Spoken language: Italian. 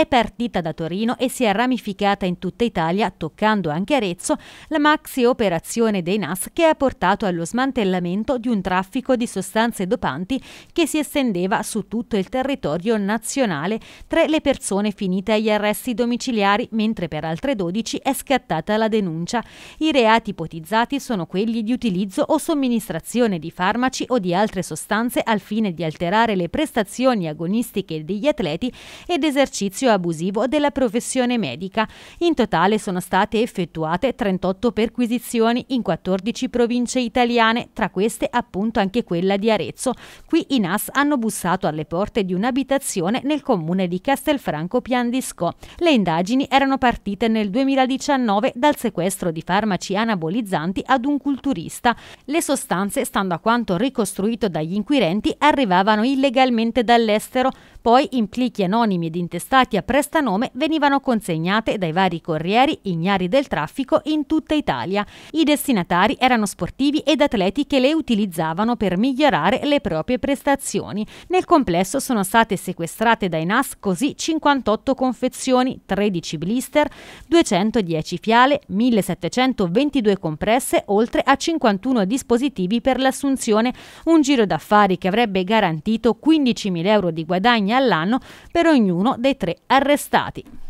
È partita da Torino e si è ramificata in tutta Italia, toccando anche Arezzo, la maxi operazione dei NAS che ha portato allo smantellamento di un traffico di sostanze dopanti che si estendeva su tutto il territorio nazionale tre le persone finite agli arresti domiciliari, mentre per altre 12 è scattata la denuncia. I reati ipotizzati sono quelli di utilizzo o somministrazione di farmaci o di altre sostanze al fine di alterare le prestazioni agonistiche degli atleti ed esercizio abusivo della professione medica. In totale sono state effettuate 38 perquisizioni in 14 province italiane, tra queste appunto anche quella di Arezzo. Qui i NAS hanno bussato alle porte di un'abitazione nel comune di Castelfranco Piandisco. Le indagini erano partite nel 2019 dal sequestro di farmaci anabolizzanti ad un culturista. Le sostanze, stando a quanto ricostruito dagli inquirenti, arrivavano illegalmente dall'estero. Poi in implichi anonimi ed intestati a prestanome venivano consegnate dai vari corrieri ignari del traffico in tutta Italia. I destinatari erano sportivi ed atleti che le utilizzavano per migliorare le proprie prestazioni. Nel complesso sono state sequestrate dai NAS così 58 confezioni, 13 blister, 210 fiale, 1722 compresse, oltre a 51 dispositivi per l'assunzione, un giro d'affari che avrebbe garantito 15.000 euro di guadagno all'anno per ognuno dei tre arrestati.